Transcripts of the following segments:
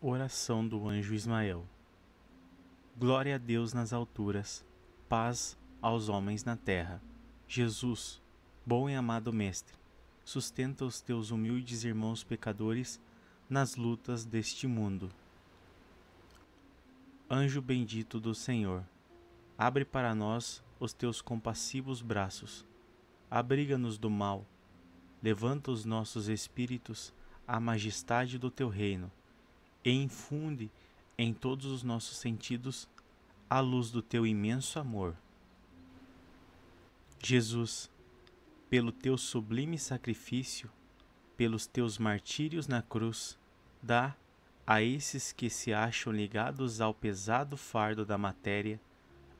Oração do anjo Ismael. Glória a Deus nas alturas, paz aos homens na terra. Jesus, bom e amado mestre, sustenta os teus humildes irmãos pecadores nas lutas deste mundo. Anjo bendito do Senhor, abre para nós os teus compassivos braços. Abriga-nos do mal. Levanta os nossos espíritos à majestade do teu reino e infunde em todos os nossos sentidos a luz do teu imenso amor. Jesus, pelo teu sublime sacrifício, pelos teus martírios na cruz, dá a esses que se acham ligados ao pesado fardo da matéria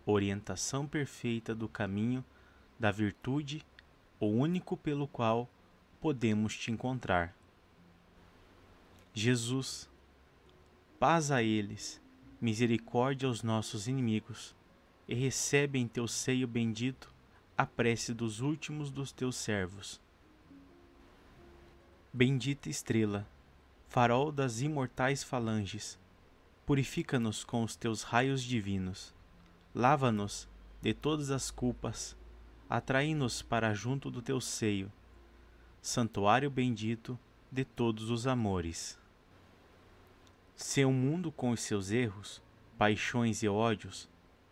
orientação perfeita do caminho da virtude, o único pelo qual podemos te encontrar. Jesus, Paz a eles, misericórdia aos nossos inimigos, e recebe em teu seio bendito a prece dos últimos dos teus servos. Bendita estrela, farol das imortais falanges, purifica-nos com os teus raios divinos. Lava-nos de todas as culpas, atrai-nos para junto do teu seio, santuário bendito de todos os amores. Seu mundo com os seus erros, paixões e ódios,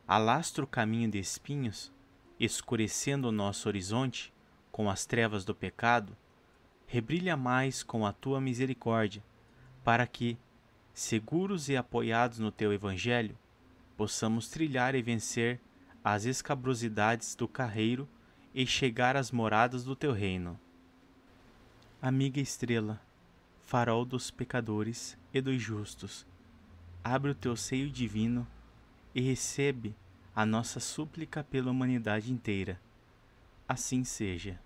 alastra o caminho de espinhos, escurecendo o nosso horizonte com as trevas do pecado, rebrilha mais com a tua misericórdia, para que, seguros e apoiados no teu evangelho, possamos trilhar e vencer as escabrosidades do carreiro e chegar às moradas do teu reino. Amiga estrela, farol dos pecadores e dos justos. Abre o teu seio divino e recebe a nossa súplica pela humanidade inteira. Assim seja.